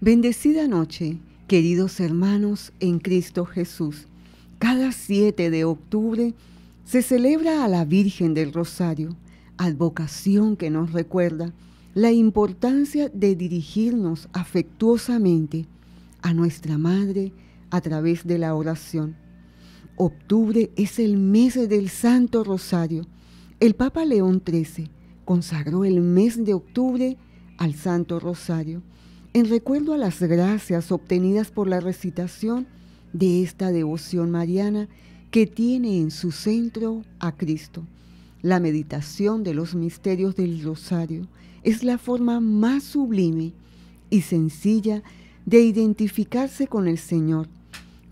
Bendecida noche, queridos hermanos en Cristo Jesús. Cada 7 de octubre se celebra a la Virgen del Rosario, advocación que nos recuerda la importancia de dirigirnos afectuosamente a nuestra Madre a través de la oración. Octubre es el mes del Santo Rosario. El Papa León XIII consagró el mes de octubre al Santo Rosario en recuerdo a las gracias obtenidas por la recitación de esta devoción mariana que tiene en su centro a Cristo, la meditación de los misterios del rosario es la forma más sublime y sencilla de identificarse con el Señor,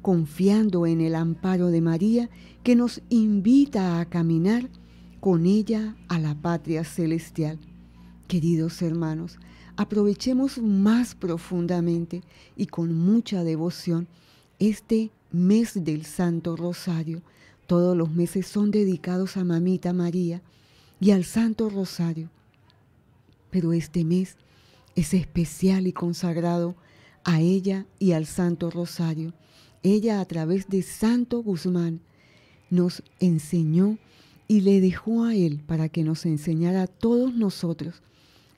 confiando en el amparo de María que nos invita a caminar con ella a la patria celestial. Queridos hermanos, aprovechemos más profundamente y con mucha devoción este mes del Santo Rosario. Todos los meses son dedicados a Mamita María y al Santo Rosario. Pero este mes es especial y consagrado a ella y al Santo Rosario. Ella a través de Santo Guzmán nos enseñó y le dejó a él para que nos enseñara a todos nosotros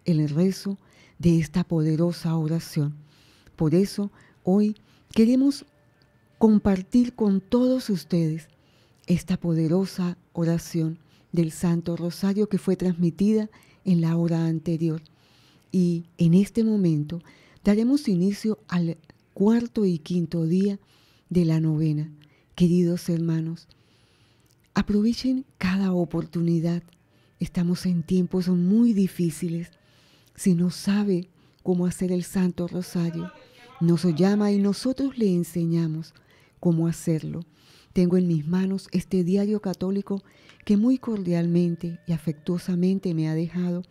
el rezo de esta poderosa oración. Por eso hoy queremos compartir con todos ustedes esta poderosa oración del Santo Rosario que fue transmitida en la hora anterior. Y en este momento daremos inicio al cuarto y quinto día de la novena. Queridos hermanos, aprovechen cada oportunidad. Estamos en tiempos muy difíciles si no sabe cómo hacer el Santo Rosario, nos llama y nosotros le enseñamos cómo hacerlo. Tengo en mis manos este diario católico que muy cordialmente y afectuosamente me ha dejado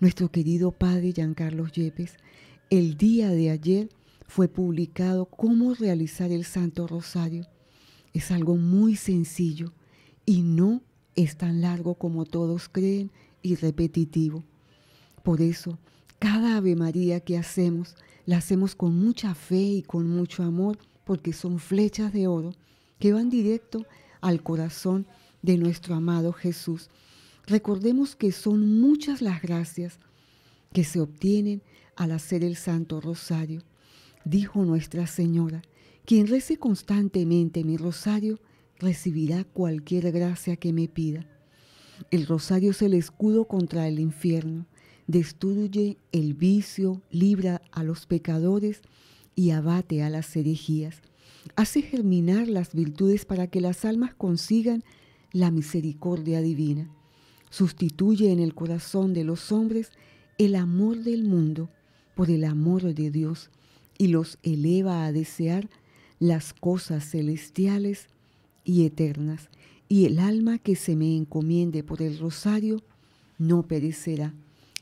nuestro querido padre Giancarlo Yepes. El día de ayer fue publicado cómo realizar el Santo Rosario. Es algo muy sencillo y no es tan largo como todos creen y repetitivo. Por eso, cada Ave María que hacemos, la hacemos con mucha fe y con mucho amor, porque son flechas de oro que van directo al corazón de nuestro amado Jesús. Recordemos que son muchas las gracias que se obtienen al hacer el Santo Rosario. Dijo Nuestra Señora, quien rece constantemente mi rosario recibirá cualquier gracia que me pida. El rosario es el escudo contra el infierno destruye el vicio, libra a los pecadores y abate a las herejías. Hace germinar las virtudes para que las almas consigan la misericordia divina. Sustituye en el corazón de los hombres el amor del mundo por el amor de Dios y los eleva a desear las cosas celestiales y eternas. Y el alma que se me encomiende por el rosario no perecerá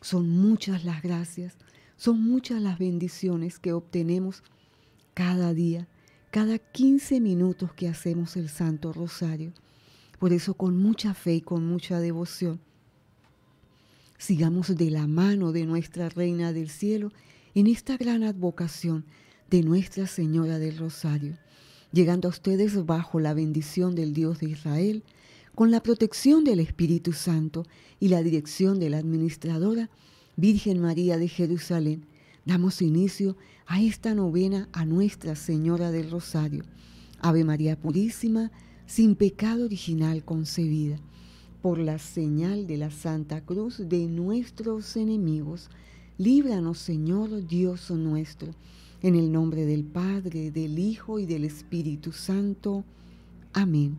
son muchas las gracias, son muchas las bendiciones que obtenemos cada día, cada 15 minutos que hacemos el Santo Rosario. Por eso con mucha fe y con mucha devoción, sigamos de la mano de nuestra Reina del Cielo en esta gran advocación de Nuestra Señora del Rosario, llegando a ustedes bajo la bendición del Dios de Israel, con la protección del Espíritu Santo y la dirección de la administradora Virgen María de Jerusalén, damos inicio a esta novena a Nuestra Señora del Rosario, Ave María Purísima, sin pecado original concebida, por la señal de la Santa Cruz de nuestros enemigos. Líbranos, Señor Dios nuestro, en el nombre del Padre, del Hijo y del Espíritu Santo. Amén.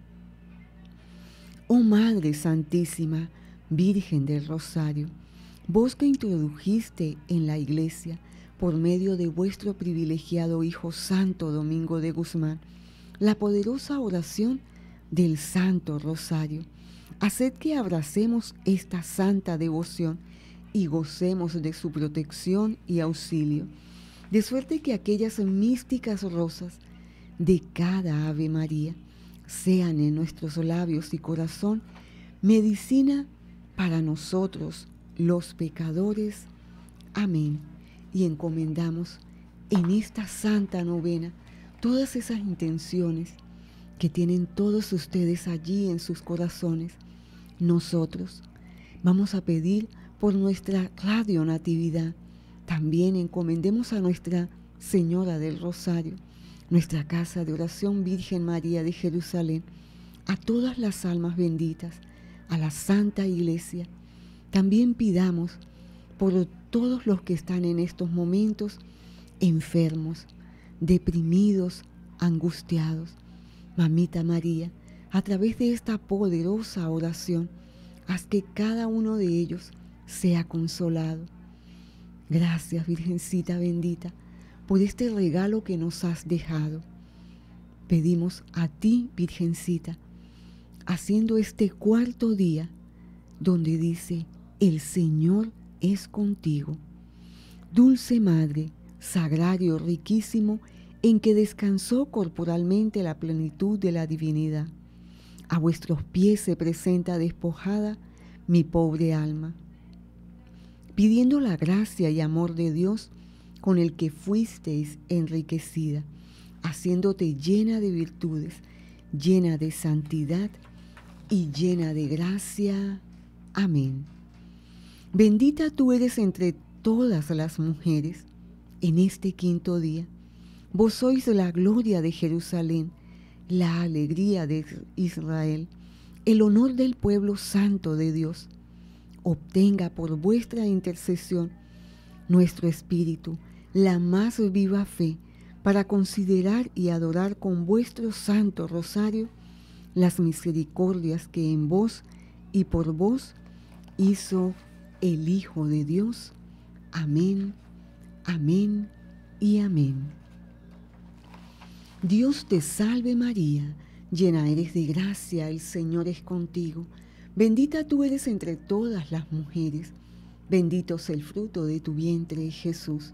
Oh Madre Santísima, Virgen del Rosario, vos que introdujiste en la iglesia por medio de vuestro privilegiado Hijo Santo Domingo de Guzmán la poderosa oración del Santo Rosario. Haced que abracemos esta santa devoción y gocemos de su protección y auxilio, de suerte que aquellas místicas rosas de cada Ave María, sean en nuestros labios y corazón medicina para nosotros los pecadores. Amén. Y encomendamos en esta santa novena todas esas intenciones que tienen todos ustedes allí en sus corazones. Nosotros vamos a pedir por nuestra radio natividad. También encomendemos a nuestra Señora del Rosario nuestra casa de oración Virgen María de Jerusalén, a todas las almas benditas, a la Santa Iglesia. También pidamos por todos los que están en estos momentos enfermos, deprimidos, angustiados. Mamita María, a través de esta poderosa oración, haz que cada uno de ellos sea consolado. Gracias, Virgencita bendita por este regalo que nos has dejado. Pedimos a ti, Virgencita, haciendo este cuarto día, donde dice, el Señor es contigo. Dulce Madre, sagrario riquísimo, en que descansó corporalmente la plenitud de la divinidad. A vuestros pies se presenta despojada mi pobre alma. Pidiendo la gracia y amor de Dios, con el que fuisteis enriquecida, haciéndote llena de virtudes, llena de santidad y llena de gracia. Amén. Bendita tú eres entre todas las mujeres en este quinto día. Vos sois la gloria de Jerusalén, la alegría de Israel, el honor del pueblo santo de Dios. Obtenga por vuestra intercesión nuestro espíritu, la más viva fe para considerar y adorar con vuestro santo rosario las misericordias que en vos y por vos hizo el Hijo de Dios. Amén, amén y amén. Dios te salve María, llena eres de gracia, el Señor es contigo. Bendita tú eres entre todas las mujeres, bendito es el fruto de tu vientre Jesús.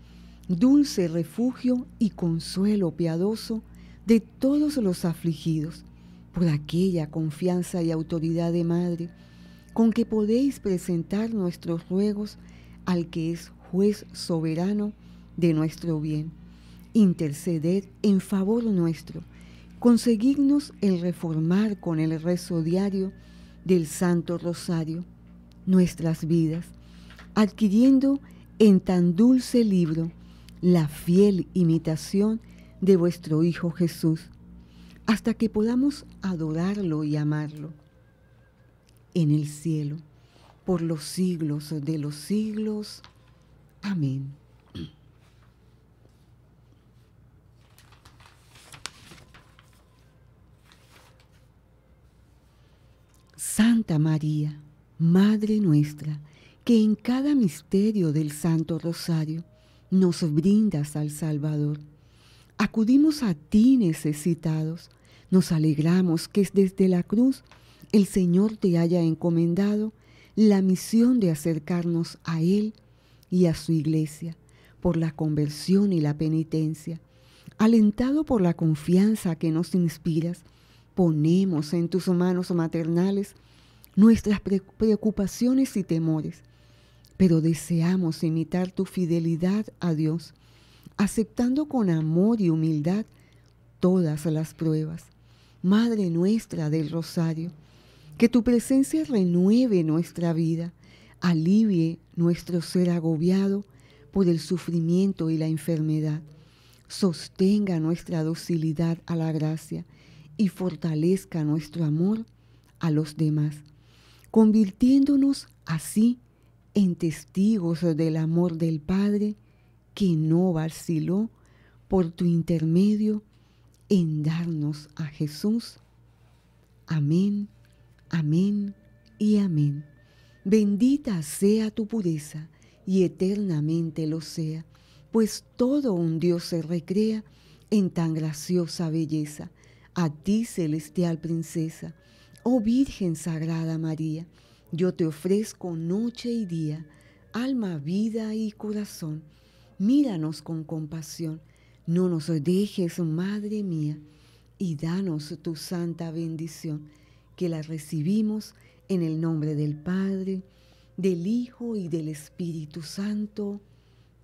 dulce refugio y consuelo piadoso de todos los afligidos, por aquella confianza y autoridad de Madre, con que podéis presentar nuestros ruegos al que es juez soberano de nuestro bien, Interceded en favor nuestro, conseguirnos el reformar con el rezo diario del Santo Rosario nuestras vidas, adquiriendo en tan dulce libro la fiel imitación de vuestro Hijo Jesús, hasta que podamos adorarlo y amarlo en el cielo, por los siglos de los siglos. Amén. Santa María, Madre nuestra, que en cada misterio del Santo Rosario nos brindas al Salvador. Acudimos a ti necesitados. Nos alegramos que desde la cruz el Señor te haya encomendado la misión de acercarnos a Él y a su iglesia por la conversión y la penitencia. Alentado por la confianza que nos inspiras, ponemos en tus manos maternales nuestras preocupaciones y temores pero deseamos imitar tu fidelidad a Dios, aceptando con amor y humildad todas las pruebas. Madre nuestra del Rosario, que tu presencia renueve nuestra vida, alivie nuestro ser agobiado por el sufrimiento y la enfermedad, sostenga nuestra docilidad a la gracia y fortalezca nuestro amor a los demás, convirtiéndonos así en en testigos del amor del Padre, que no vaciló por tu intermedio en darnos a Jesús. Amén, amén y amén. Bendita sea tu pureza y eternamente lo sea, pues todo un Dios se recrea en tan graciosa belleza. A ti, celestial princesa, oh Virgen Sagrada María, yo te ofrezco noche y día, alma, vida y corazón. Míranos con compasión, no nos dejes, Madre mía, y danos tu santa bendición, que la recibimos en el nombre del Padre, del Hijo y del Espíritu Santo.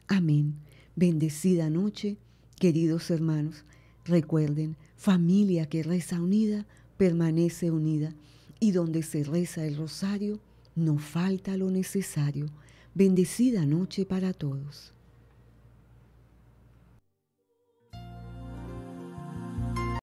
Amén. Bendecida noche, queridos hermanos. Recuerden, familia que reza unida, permanece unida y donde se reza el rosario, no falta lo necesario. Bendecida noche para todos.